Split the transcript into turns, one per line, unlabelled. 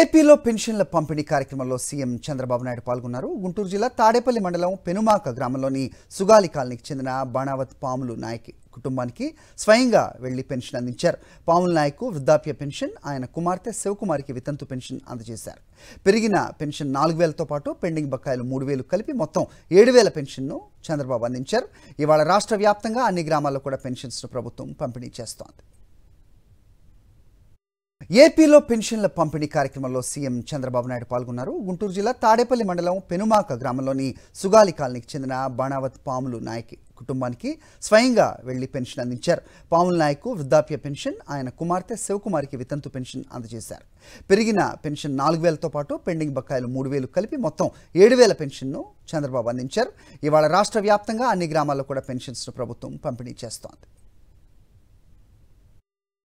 ఏపీలో పెన్షన్ల పంపిణీ కార్యక్రమంలో సీఎం చంద్రబాబు నాయుడు పాల్గొన్నారు గుంటూరు జిల్లా తాడేపల్లి మండలం పెనుమాక గ్రామంలోని సుగాలి కాలనీకి చెందిన బాణావత్ పాములు నాయక్ కుటుంబానికి స్వయంగా వెళ్లి పెన్షన్ అందించారు పాముల నాయకు వృద్ధాప్య పెన్షన్ ఆయన కుమార్తె శివకుమారికి వితంతు పెన్షన్ అందజేశారు పెరిగిన పెన్షన్ నాలుగు వేలతో పాటు పెండింగ్ బకాయిలు మూడు వేలు కలిపి మొత్తం ఏడు వేల పెన్షన్ను చంద్రబాబు అందించారు ఇవాళ రాష్ట్ర వ్యాప్తంగా అన్ని గ్రామాల్లో కూడా పెన్షన్స్ను ప్రభుత్వం పంపిణీ చేస్తోంది ఏపీలో పెన్షన్ల పంపిణీ కార్యక్రమంలో సీఎం చంద్రబాబు నాయుడు పాల్గొన్నారు గుంటూరు జిల్లా తాడేపల్లి మండలం పెనుమాక గ్రామంలోని సుగాలి కాలనీకి చెందిన బాణావత్ పాములు నాయక్ కుటుంబానికి స్వయంగా వెళ్లి పెన్షన్ అందించారు పాముల నాయకు వృద్ధాప్య పెన్షన్ ఆయన కుమార్తె శివకుమారికి వితంతు పెన్షన్ అందజేశారు పెరిగిన పెన్షన్ నాలుగు వేలతో పాటు పెండింగ్ బకాయిలు మూడు వేలు కలిపి మొత్తం ఏడు వేల పెన్షన్ను చంద్రబాబు అందించారు ఇవాళ రాష్ట్ర వ్యాప్తంగా అన్ని గ్రామాల్లో కూడా పెన్షన్స్ను ప్రభుత్వం పంపిణీ చేస్తోంది